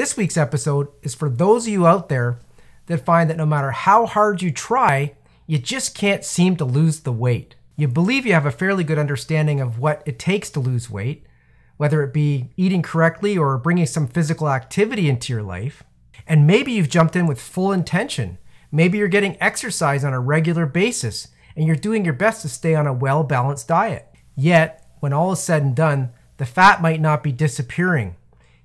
This week's episode is for those of you out there that find that no matter how hard you try, you just can't seem to lose the weight. You believe you have a fairly good understanding of what it takes to lose weight, whether it be eating correctly or bringing some physical activity into your life. And maybe you've jumped in with full intention. Maybe you're getting exercise on a regular basis and you're doing your best to stay on a well balanced diet. Yet, when all is said and done, the fat might not be disappearing.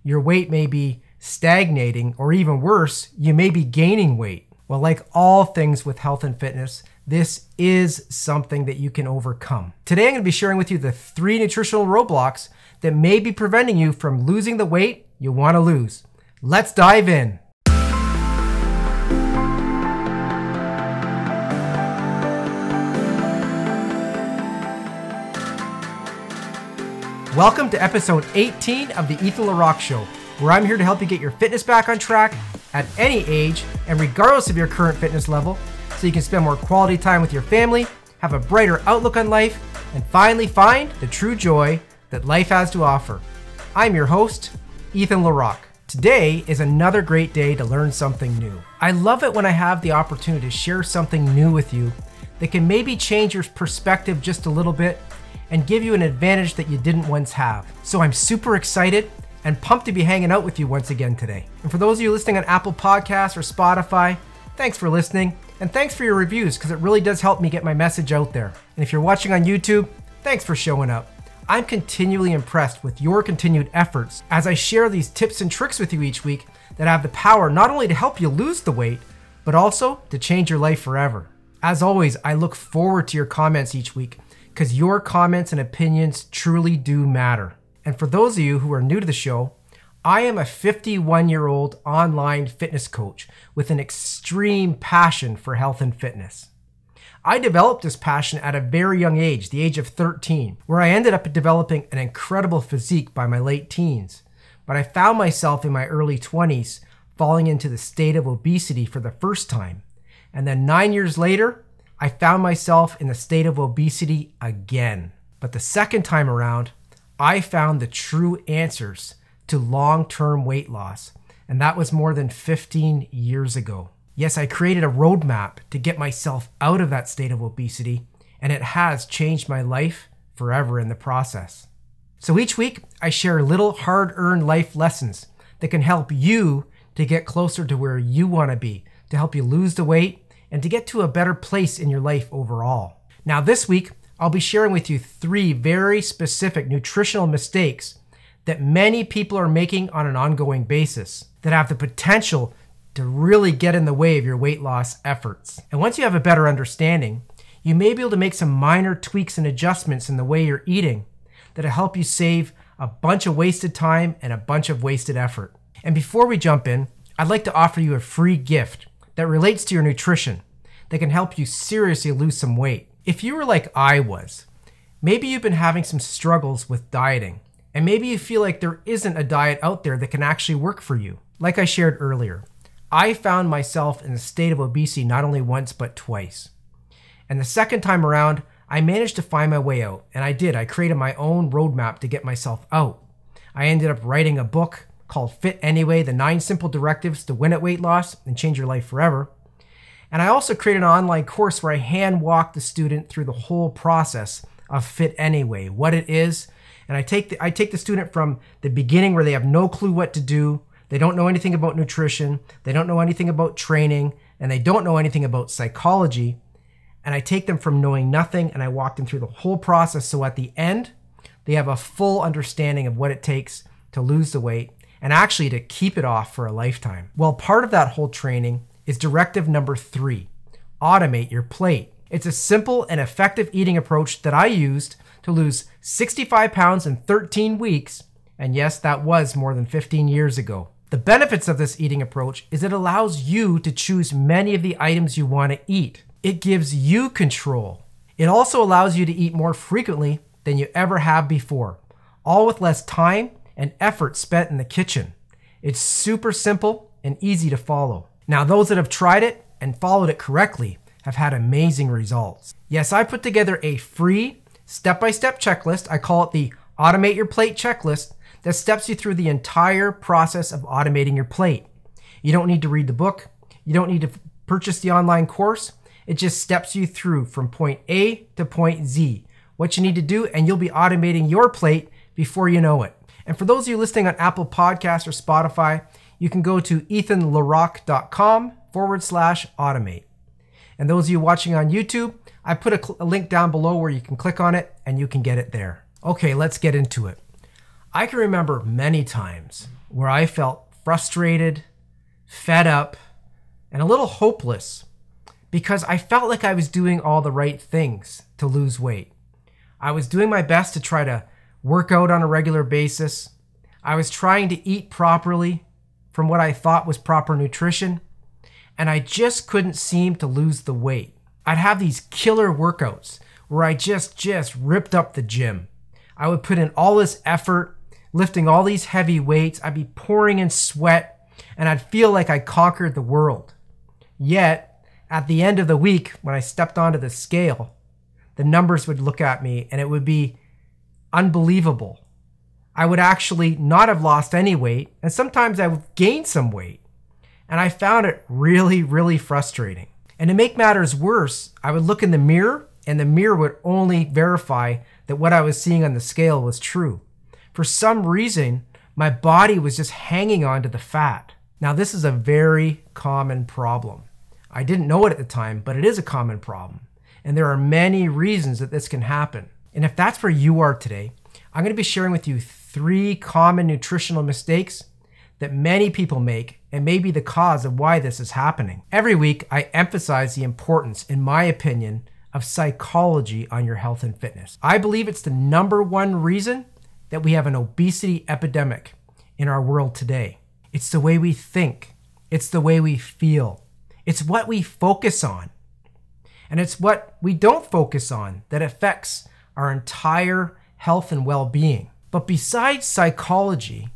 Your weight may be stagnating, or even worse, you may be gaining weight. Well, like all things with health and fitness, this is something that you can overcome. Today, I'm gonna to be sharing with you the three nutritional roadblocks that may be preventing you from losing the weight you wanna lose. Let's dive in. Welcome to episode 18 of the Ethan LaRock Show where I'm here to help you get your fitness back on track at any age and regardless of your current fitness level, so you can spend more quality time with your family, have a brighter outlook on life, and finally find the true joy that life has to offer. I'm your host, Ethan LaRock. Today is another great day to learn something new. I love it when I have the opportunity to share something new with you that can maybe change your perspective just a little bit and give you an advantage that you didn't once have. So I'm super excited and pumped to be hanging out with you once again today. And for those of you listening on Apple Podcasts or Spotify, thanks for listening and thanks for your reviews because it really does help me get my message out there. And if you're watching on YouTube, thanks for showing up. I'm continually impressed with your continued efforts as I share these tips and tricks with you each week that have the power not only to help you lose the weight, but also to change your life forever. As always, I look forward to your comments each week because your comments and opinions truly do matter. And for those of you who are new to the show, I am a 51 year old online fitness coach with an extreme passion for health and fitness. I developed this passion at a very young age, the age of 13, where I ended up developing an incredible physique by my late teens. But I found myself in my early 20s falling into the state of obesity for the first time. And then nine years later, I found myself in the state of obesity again. But the second time around, I found the true answers to long term weight loss, and that was more than 15 years ago. Yes, I created a roadmap to get myself out of that state of obesity, and it has changed my life forever in the process. So each week, I share little hard earned life lessons that can help you to get closer to where you want to be, to help you lose the weight, and to get to a better place in your life overall. Now, this week, I'll be sharing with you three very specific nutritional mistakes that many people are making on an ongoing basis that have the potential to really get in the way of your weight loss efforts. And once you have a better understanding, you may be able to make some minor tweaks and adjustments in the way you're eating that'll help you save a bunch of wasted time and a bunch of wasted effort. And before we jump in, I'd like to offer you a free gift that relates to your nutrition that can help you seriously lose some weight. If you were like I was, maybe you've been having some struggles with dieting, and maybe you feel like there isn't a diet out there that can actually work for you. Like I shared earlier, I found myself in a state of obesity not only once but twice. And the second time around, I managed to find my way out, and I did. I created my own roadmap to get myself out. I ended up writing a book called Fit Anyway The Nine Simple Directives to Win at Weight Loss and Change Your Life Forever. And I also created an online course where I hand walk the student through the whole process of Fit Anyway, what it is. And I take the, I take the student from the beginning where they have no clue what to do, they don't know anything about nutrition, they don't know anything about training, and they don't know anything about psychology. And I take them from knowing nothing and I walk them through the whole process. So at the end, they have a full understanding of what it takes to lose the weight and actually to keep it off for a lifetime. Well, part of that whole training is directive number three automate your plate. It's a simple and effective eating approach that I used to lose 65 pounds in 13 weeks. And yes, that was more than 15 years ago. The benefits of this eating approach is it allows you to choose many of the items you want to eat. It gives you control. It also allows you to eat more frequently than you ever have before, all with less time and effort spent in the kitchen. It's super simple and easy to follow. Now, those that have tried it and followed it correctly have had amazing results. Yes, I put together a free step-by-step checklist. I call it the Automate Your Plate Checklist that steps you through the entire process of automating your plate. You don't need to read the book. You don't need to purchase the online course. It just steps you through from point A to point Z, what you need to do, and you'll be automating your plate before you know it. And for those of you listening on Apple Podcasts or Spotify, you can go to ethanlarock.com forward slash automate. And those of you watching on YouTube, I put a, a, link down below where you can click on it and you can get it there. Okay, let's get into it. I can remember many times where I felt frustrated, fed up, and a little hopeless because I felt like I was doing all the right things to lose weight. I was doing my best to try to work out on a regular basis. I was trying to eat properly, from what I thought was proper nutrition, and I just couldn't seem to lose the weight. I'd have these killer workouts where I just just ripped up the gym. I would put in all this effort, lifting all these heavy weights, I'd be pouring in sweat, and I'd feel like I conquered the world. Yet, at the end of the week, when I stepped onto the scale, the numbers would look at me and it would be unbelievable. I would actually not have lost any weight, and sometimes I would gain some weight. And I found it really, really frustrating. And to make matters worse, I would look in the mirror, and the mirror would only verify that what I was seeing on the scale was true. For some reason, my body was just hanging on to the fat. Now, this is a very common problem. I didn't know it at the time, but it is a common problem. And there are many reasons that this can happen. And if that's where you are today, I'm going to be sharing with you three common nutritional mistakes that many people make and may be the cause of why this is happening. Every week, I emphasize the importance, in my opinion, of psychology on your health and fitness. I believe it's the number one reason that we have an obesity epidemic in our world today. It's the way we think, it's the way we feel, it's what we focus on, and it's what we don't focus on that affects our entire health and well being. But besides psychology,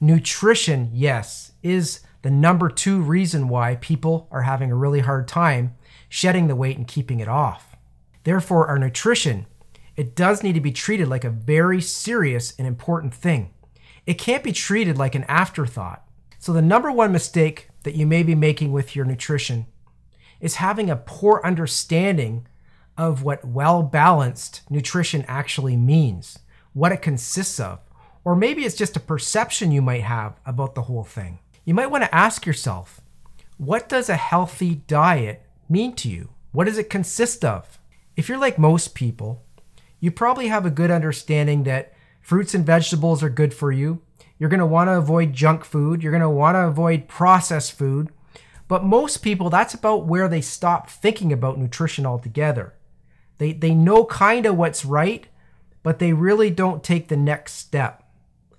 nutrition, yes, is the number two reason why people are having a really hard time shedding the weight and keeping it off. Therefore, our nutrition, it does need to be treated like a very serious and important thing. It can't be treated like an afterthought. So, the number one mistake that you may be making with your nutrition is having a poor understanding of what well balanced nutrition actually means what it consists of, or maybe it's just a perception you might have about the whole thing. You might want to ask yourself, what does a healthy diet mean to you? What does it consist of? If you're like most people, you probably have a good understanding that fruits and vegetables are good for you. You're going to want to avoid junk food. You're going to want to avoid processed food. But most people, that's about where they stop thinking about nutrition altogether. They, they know kind of what's right, but they really don't take the next step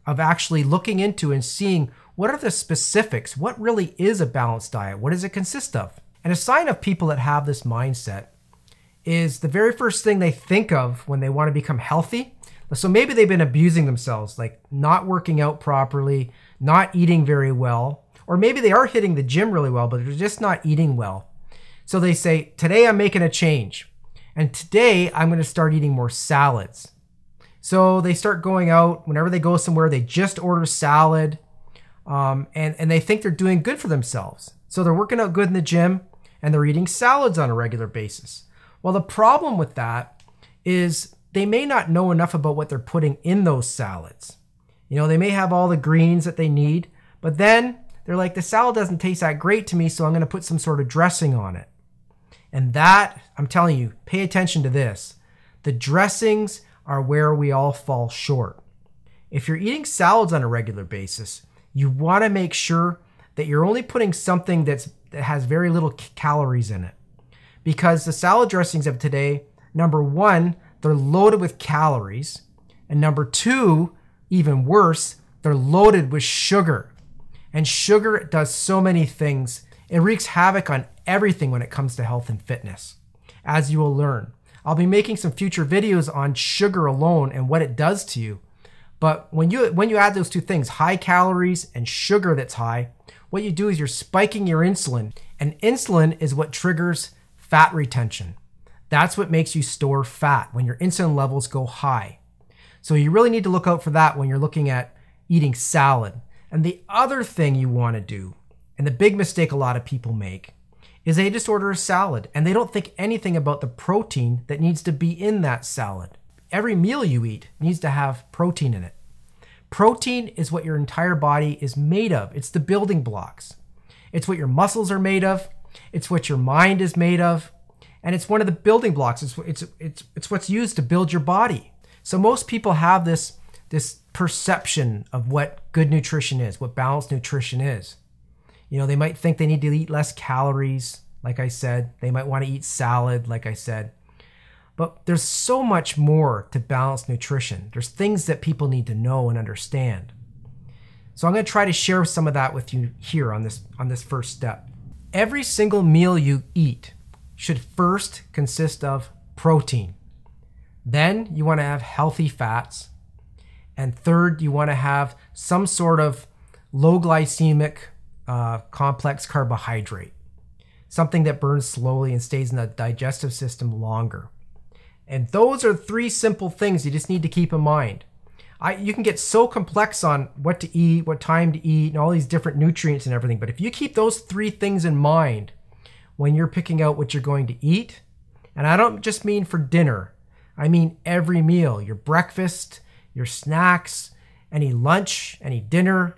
of actually looking into and seeing what are the specifics? What really is a balanced diet? What does it consist of? And a sign of people that have this mindset is the very first thing they think of when they want to become healthy. So maybe they've been abusing themselves, like not working out properly, not eating very well, or maybe they are hitting the gym really well, but they're just not eating well. So they say, Today I'm making a change. And today I'm going to start eating more salads. So they start going out. Whenever they go somewhere, they just order salad, um, and and they think they're doing good for themselves. So they're working out good in the gym, and they're eating salads on a regular basis. Well, the problem with that is they may not know enough about what they're putting in those salads. You know, they may have all the greens that they need, but then they're like, the salad doesn't taste that great to me, so I'm going to put some sort of dressing on it. And that, I'm telling you, pay attention to this. The dressings are where we all fall short. If you're eating salads on a regular basis, you want to make sure that you're only putting something that's that has very little calories in it. Because the salad dressings of today, number 1, they're loaded with calories, and number 2, even worse, they're loaded with sugar. And sugar does so many things. It wreaks havoc on everything when it comes to health and fitness, as you will learn. I'll be making some future videos on sugar alone and what it does to you. But when you when you add those two things, high calories and sugar that's high, what you do is you're spiking your insulin. And insulin is what triggers fat retention. That's what makes you store fat when your insulin levels go high. So you really need to look out for that when you're looking at eating salad. And the other thing you want to do, and the big mistake a lot of people make, is they just order a salad and they don't think anything about the protein that needs to be in that salad. Every meal you eat needs to have protein in it. Protein is what your entire body is made of. It's the building blocks. It's what your muscles are made of. It's what your mind is made of. And it's one of the building blocks. It's, it's, it's, it's what's used to build your body. So most people have this, this perception of what good nutrition is, what balanced nutrition is. You know, they might think they need to eat less calories, like I said. They might want to eat salad, like I said. But there's so much more to balanced nutrition. There's things that people need to know and understand. So I'm going to try to share some of that with you here on this on this first step. Every single meal you eat should first consist of protein. Then you want to have healthy fats. And third, you want to have some sort of low glycemic uh, complex carbohydrate, something that burns slowly and stays in the digestive system longer. And those are three simple things you just need to keep in mind. I, you can get so complex on what to eat, what time to eat, and all these different nutrients and everything. But if you keep those three things in mind when you're picking out what you're going to eat, and I don't just mean for dinner, I mean every meal your breakfast, your snacks, any lunch, any dinner,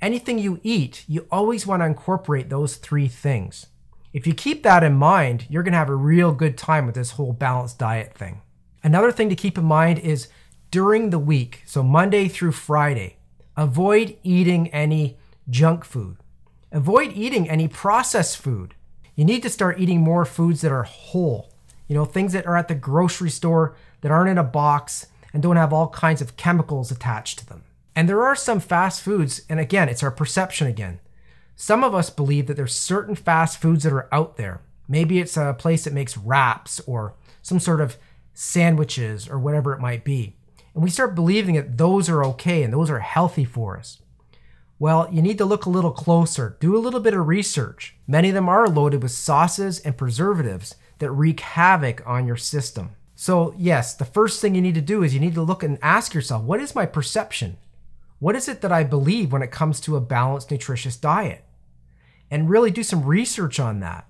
anything you eat, you always want to incorporate those three things. If you keep that in mind, you're going to have a real good time with this whole balanced diet thing. Another thing to keep in mind is during the week, so Monday through Friday, avoid eating any junk food. Avoid eating any processed food. You need to start eating more foods that are whole. You know, things that are at the grocery store, that aren't in a box, and don't have all kinds of chemicals attached to them. And there are some fast foods, and again, it's our perception again. Some of us believe that there's certain fast foods that are out there. Maybe it's a place that makes wraps or some sort of sandwiches or whatever it might be. And we start believing that those are okay and those are healthy for us. Well, you need to look a little closer, do a little bit of research. Many of them are loaded with sauces and preservatives that wreak havoc on your system. So, yes, the first thing you need to do is you need to look and ask yourself, what is my perception? What is it that I believe when it comes to a balanced, nutritious diet? And really do some research on that.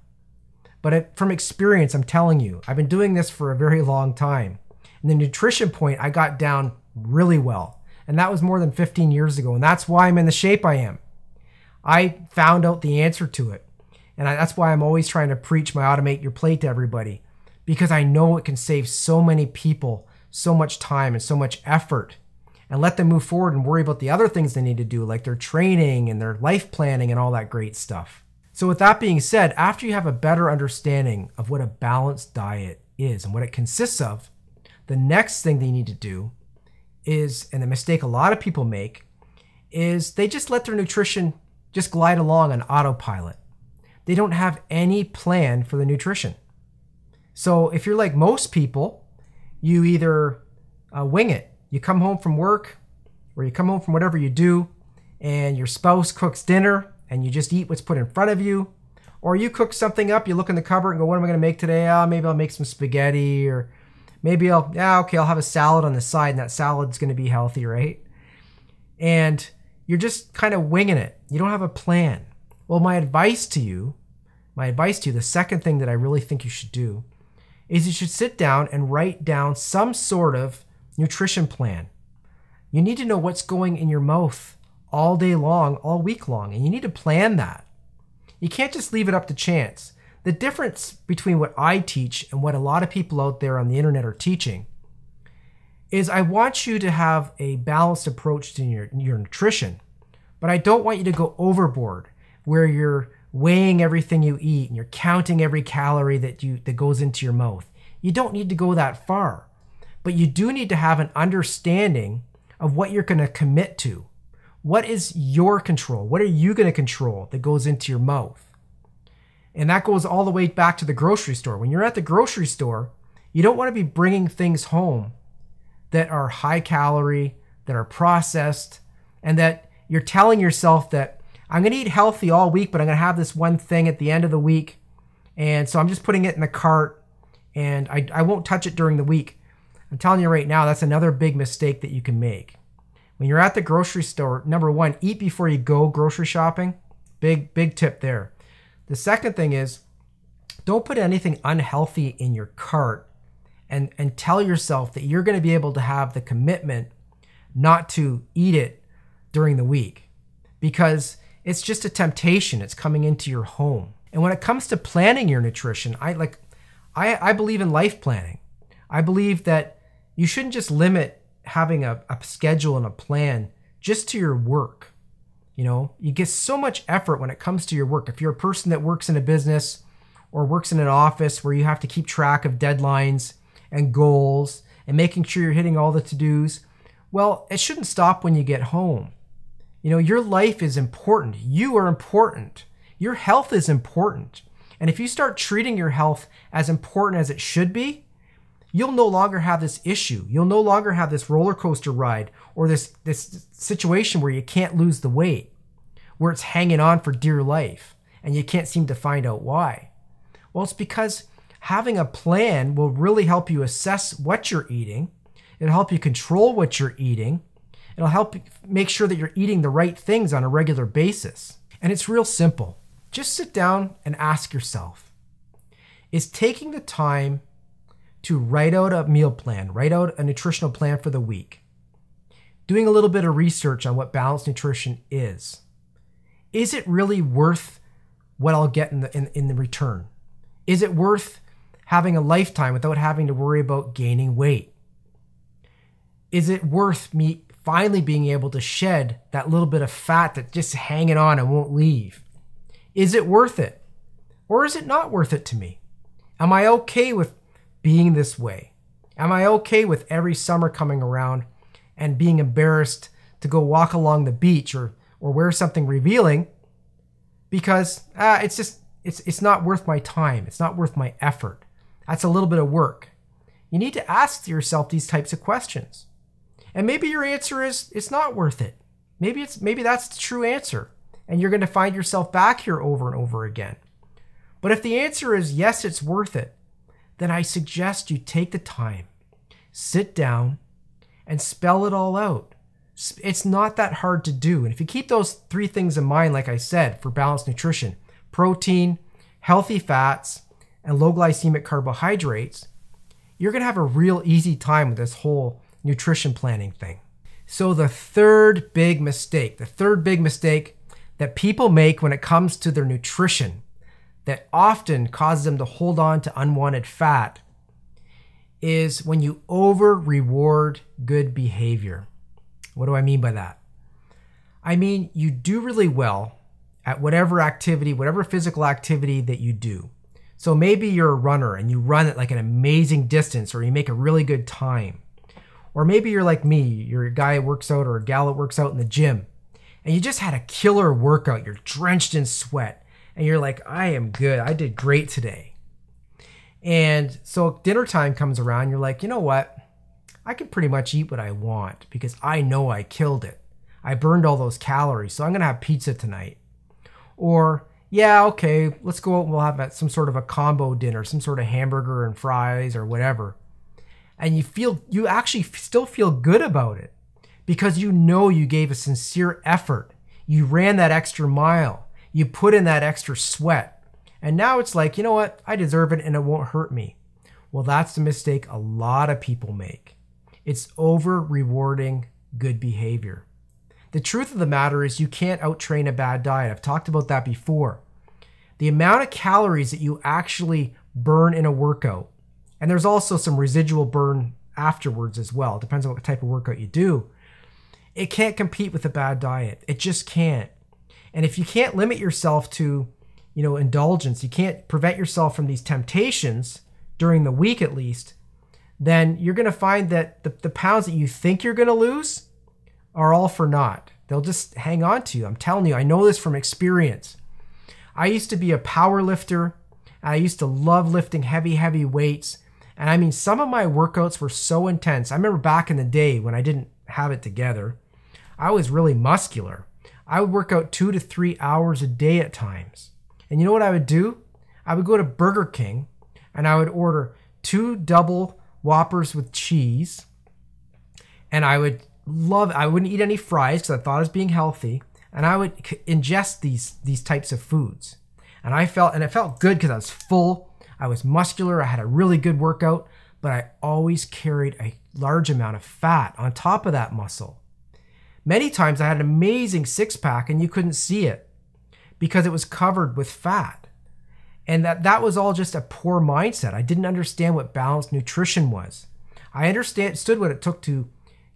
But from experience, I'm telling you, I've been doing this for a very long time. And the nutrition point I got down really well. And that was more than 15 years ago. And that's why I'm in the shape I am. I found out the answer to it. And I, that's why I'm always trying to preach my automate your plate to everybody because I know it can save so many people so much time and so much effort and let them move forward and worry about the other things they need to do, like their training and their life planning and all that great stuff. So, with that being said, after you have a better understanding of what a balanced diet is and what it consists of, the next thing they need to do is, and the mistake a lot of people make, is they just let their nutrition just glide along on autopilot. They don't have any plan for the nutrition. So, if you're like most people, you either uh, wing it you come home from work or you come home from whatever you do and your spouse cooks dinner and you just eat what's put in front of you. Or you cook something up, you look in the cupboard and go, what am I going to make today? Oh, maybe I'll make some spaghetti or maybe I'll, yeah, okay, I'll have a salad on the side and that salad's going to be healthy, right? And you're just kind of winging it. You don't have a plan. Well, my advice to you, my advice to you, the second thing that I really think you should do is you should sit down and write down some sort of nutrition plan. You need to know what's going in your mouth all day long, all week long, and you need to plan that. You can't just leave it up to chance. The difference between what I teach and what a lot of people out there on the internet are teaching is I want you to have a balanced approach to your, your nutrition, but I don't want you to go overboard where you're weighing everything you eat and you're counting every calorie that you that goes into your mouth. You don't need to go that far. But you do need to have an understanding of what you're going to commit to. What is your control? What are you going to control that goes into your mouth? And that goes all the way back to the grocery store. When you're at the grocery store, you don't want to be bringing things home that are high calorie, that are processed, and that you're telling yourself that I'm going to eat healthy all week, but I'm going to have this one thing at the end of the week. And so I'm just putting it in the cart and I, I won't touch it during the week. I'm telling you right now, that's another big mistake that you can make. When you're at the grocery store, number one, eat before you go grocery shopping. Big, big tip there. The second thing is don't put anything unhealthy in your cart and, and tell yourself that you're going to be able to have the commitment not to eat it during the week because it's just a temptation. It's coming into your home. And when it comes to planning your nutrition, I like I, I believe in life planning. I believe that you shouldn't just limit having a, a schedule and a plan just to your work. You know, you get so much effort when it comes to your work. If you're a person that works in a business or works in an office where you have to keep track of deadlines and goals and making sure you're hitting all the to dos, well, it shouldn't stop when you get home. You know, your life is important. You are important. Your health is important. And if you start treating your health as important as it should be, you'll no longer have this issue. You'll no longer have this roller coaster ride or this this situation where you can't lose the weight, where it's hanging on for dear life and you can't seem to find out why. Well, it's because having a plan will really help you assess what you're eating. It'll help you control what you're eating. It'll help make sure that you're eating the right things on a regular basis. And it's real simple. Just sit down and ask yourself Is taking the time to write out a meal plan, write out a nutritional plan for the week, doing a little bit of research on what balanced nutrition is. Is it really worth what I'll get in the, in, in the return? Is it worth having a lifetime without having to worry about gaining weight? Is it worth me finally being able to shed that little bit of fat that's just hanging on and won't leave? Is it worth it? Or is it not worth it to me? Am I okay with being this way? Am I okay with every summer coming around and being embarrassed to go walk along the beach or, or wear something revealing because uh, it's just, it's, it's not worth my time. It's not worth my effort. That's a little bit of work. You need to ask yourself these types of questions. And maybe your answer is it's not worth it. Maybe it's maybe that's the true answer and you're going to find yourself back here over and over again. But if the answer is yes, it's worth it, then I suggest you take the time, sit down, and spell it all out. It's not that hard to do. And if you keep those three things in mind, like I said, for balanced nutrition protein, healthy fats, and low glycemic carbohydrates, you're going to have a real easy time with this whole nutrition planning thing. So, the third big mistake, the third big mistake that people make when it comes to their nutrition that often causes them to hold on to unwanted fat is when you over reward good behavior. What do I mean by that? I mean, you do really well at whatever activity, whatever physical activity that you do. So maybe you're a runner and you run at like an amazing distance or you make a really good time. Or maybe you're like me, you're a guy that works out or a gal that works out in the gym and you just had a killer workout. You're drenched in sweat and you're like, I am good. I did great today. And so dinner time comes around, you're like, you know what? I can pretty much eat what I want because I know I killed it. I burned all those calories, so I'm going to have pizza tonight. Or, yeah, okay, let's go out and we'll have some sort of a combo dinner, some sort of hamburger and fries or whatever. And you feel, you actually still feel good about it because you know you gave a sincere effort. You ran that extra mile. You put in that extra sweat. And now it's like, you know what? I deserve it and it won't hurt me. Well, that's the mistake a lot of people make. It's over rewarding good behavior. The truth of the matter is, you can't outtrain a bad diet. I've talked about that before. The amount of calories that you actually burn in a workout, and there's also some residual burn afterwards as well, depends on what type of workout you do, it can't compete with a bad diet. It just can't. And if you can't limit yourself to, you know, indulgence, you can't prevent yourself from these temptations during the week at least, then you're going to find that the, the pounds that you think you're going to lose are all for naught. They'll just hang on to you. I'm telling you, I know this from experience. I used to be a power lifter. I used to love lifting heavy, heavy weights. And I mean, some of my workouts were so intense. I remember back in the day when I didn't have it together, I was really muscular. I would work out two to three hours a day at times. And you know what I would do? I would go to Burger King and I would order two double Whoppers with cheese. And I would love, I wouldn't eat any fries because I thought I was being healthy. And I would ingest these, these types of foods. And I felt, and it felt good because I was full, I was muscular, I had a really good workout, but I always carried a large amount of fat on top of that muscle. Many times I had an amazing six pack and you couldn't see it because it was covered with fat. And that, that was all just a poor mindset. I didn't understand what balanced nutrition was. I understood what it took to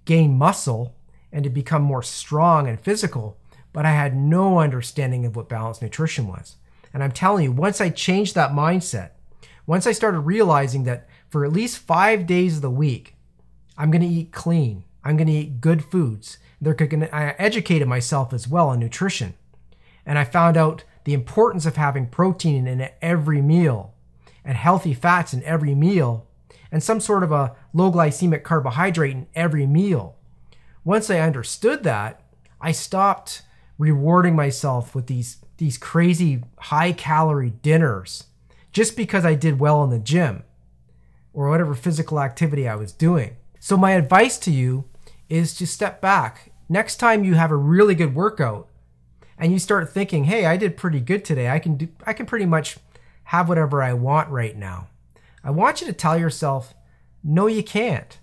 gain muscle and to become more strong and physical, but I had no understanding of what balanced nutrition was. And I'm telling you, once I changed that mindset, once I started realizing that for at least five days of the week, I'm going to eat clean, I'm going to eat good foods, I educated myself as well on nutrition. And I found out the importance of having protein in every meal and healthy fats in every meal and some sort of a low glycemic carbohydrate in every meal. Once I understood that, I stopped rewarding myself with these these crazy high calorie dinners just because I did well in the gym or whatever physical activity I was doing. So my advice to you is to step back Next time you have a really good workout and you start thinking, "Hey, I did pretty good today. I can do I can pretty much have whatever I want right now." I want you to tell yourself, "No, you can't.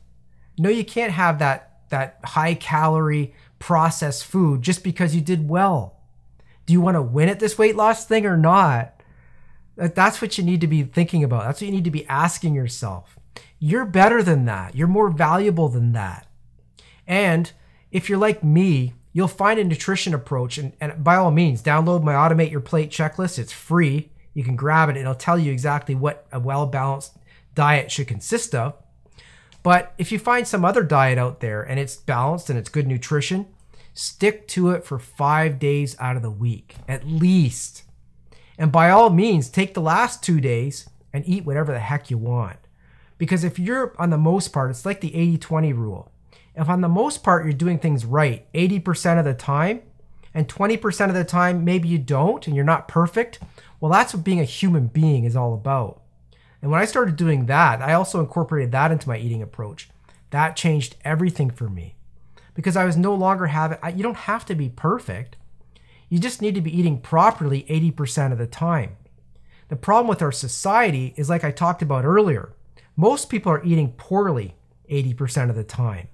No, you can't have that that high calorie processed food just because you did well. Do you want to win at this weight loss thing or not?" That's what you need to be thinking about. That's what you need to be asking yourself. You're better than that. You're more valuable than that. And if you're like me, you'll find a nutrition approach, and, and by all means, download my Automate Your Plate checklist. It's free. You can grab it, and it'll tell you exactly what a well balanced diet should consist of. But if you find some other diet out there and it's balanced and it's good nutrition, stick to it for five days out of the week, at least. And by all means, take the last two days and eat whatever the heck you want. Because if you're, on the most part, it's like the 80 20 rule if on the most part you're doing things right 80% of the time, and 20% of the time maybe you don't and you're not perfect, well, that's what being a human being is all about. And when I started doing that, I also incorporated that into my eating approach. That changed everything for me because I was no longer having, you don't have to be perfect. You just need to be eating properly 80% of the time. The problem with our society is like I talked about earlier, most people are eating poorly 80% of the time.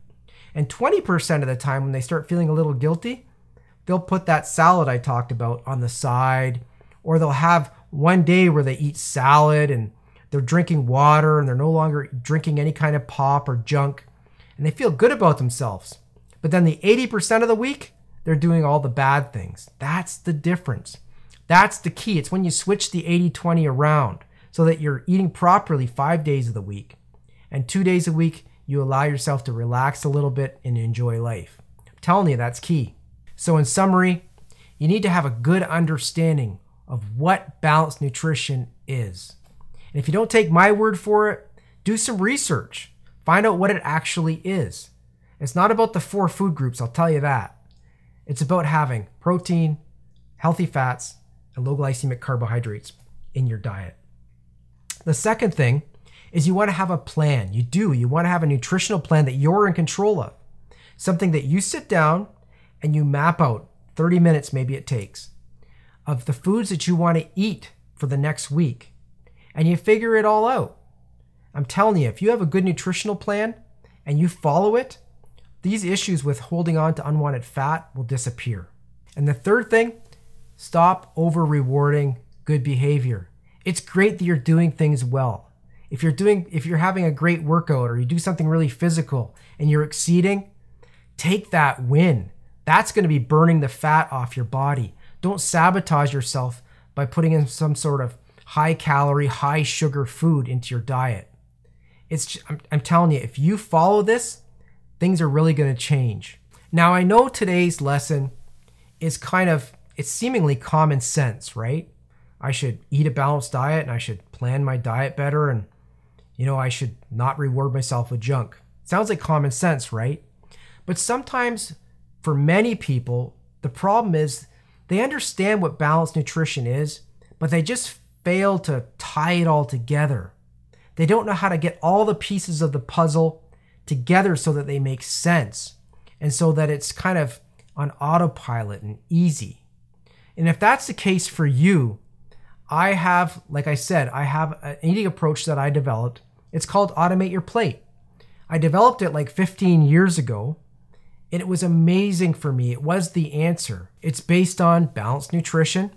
And 20% of the time, when they start feeling a little guilty, they'll put that salad I talked about on the side, or they'll have one day where they eat salad and they're drinking water and they're no longer drinking any kind of pop or junk, and they feel good about themselves. But then the 80% of the week, they're doing all the bad things. That's the difference. That's the key. It's when you switch the 80 20 around so that you're eating properly five days of the week and two days a week you allow yourself to relax a little bit and enjoy life. I'm telling you, that's key. So, in summary, you need to have a good understanding of what balanced nutrition is. And if you don't take my word for it, do some research. Find out what it actually is. It's not about the four food groups, I'll tell you that. It's about having protein, healthy fats, and low glycemic carbohydrates in your diet. The second thing is you want to have a plan. You do. You want to have a nutritional plan that you're in control of. Something that you sit down and you map out 30 minutes, maybe it takes, of the foods that you want to eat for the next week. And you figure it all out. I'm telling you, if you have a good nutritional plan and you follow it, these issues with holding on to unwanted fat will disappear. And the third thing, stop over rewarding good behavior. It's great that you're doing things well. If you're doing if you're having a great workout or you do something really physical and you're exceeding, take that win. That's going to be burning the fat off your body. Don't sabotage yourself by putting in some sort of high calorie, high sugar food into your diet. It's I'm, I'm telling you, if you follow this, things are really going to change. Now, I know today's lesson is kind of it's seemingly common sense, right? I should eat a balanced diet and I should plan my diet better and you know, I should not reward myself with junk. Sounds like common sense, right? But sometimes, for many people, the problem is they understand what balanced nutrition is, but they just fail to tie it all together. They don't know how to get all the pieces of the puzzle together so that they make sense and so that it's kind of on autopilot and easy. And if that's the case for you, I have, like I said, I have an eating approach that I developed it's called Automate Your Plate. I developed it like 15 years ago, and it was amazing for me. It was the answer. It's based on balanced nutrition.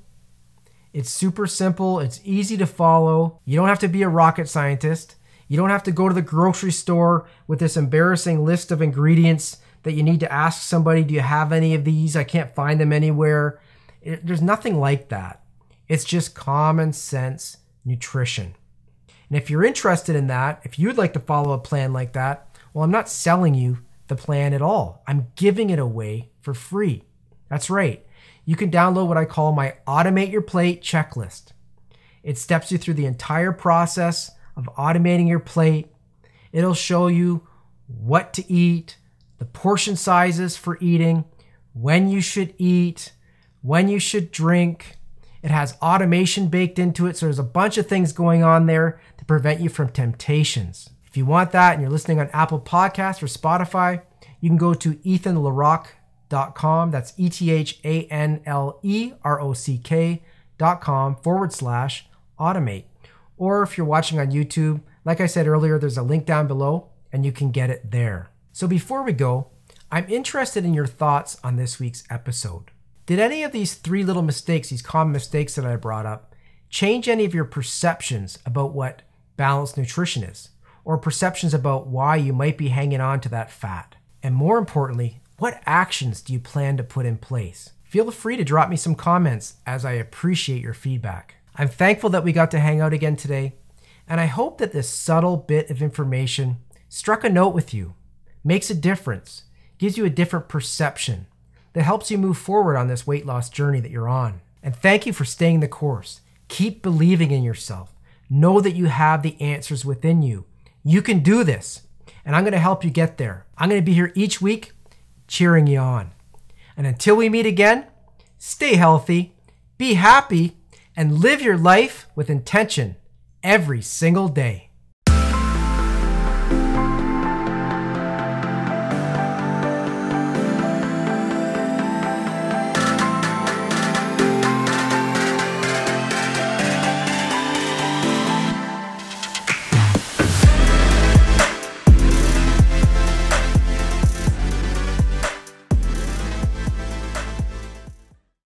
It's super simple, it's easy to follow. You don't have to be a rocket scientist. You don't have to go to the grocery store with this embarrassing list of ingredients that you need to ask somebody, do you have any of these? I can't find them anywhere. It, there's nothing like that. It's just common sense nutrition. And if you're interested in that, if you'd like to follow a plan like that, well, I'm not selling you the plan at all. I'm giving it away for free. That's right. You can download what I call my Automate Your Plate checklist. It steps you through the entire process of automating your plate. It'll show you what to eat, the portion sizes for eating, when you should eat, when you should drink, it has automation baked into it, so there's a bunch of things going on there to prevent you from temptations. If you want that and you're listening on Apple Podcasts or Spotify, you can go to ethanlarock.com. That's E T H A N L E R O C K.com forward slash automate. Or if you're watching on YouTube, like I said earlier, there's a link down below and you can get it there. So before we go, I'm interested in your thoughts on this week's episode. Did any of these three little mistakes, these common mistakes that I brought up, change any of your perceptions about what balanced nutrition is, or perceptions about why you might be hanging on to that fat? And more importantly, what actions do you plan to put in place? Feel free to drop me some comments as I appreciate your feedback. I'm thankful that we got to hang out again today, and I hope that this subtle bit of information struck a note with you, makes a difference, gives you a different perception that helps you move forward on this weight loss journey that you're on. And thank you for staying the course. Keep believing in yourself. Know that you have the answers within you. You can do this, and I'm going to help you get there. I'm going to be here each week cheering you on. And until we meet again, stay healthy, be happy, and live your life with intention every single day.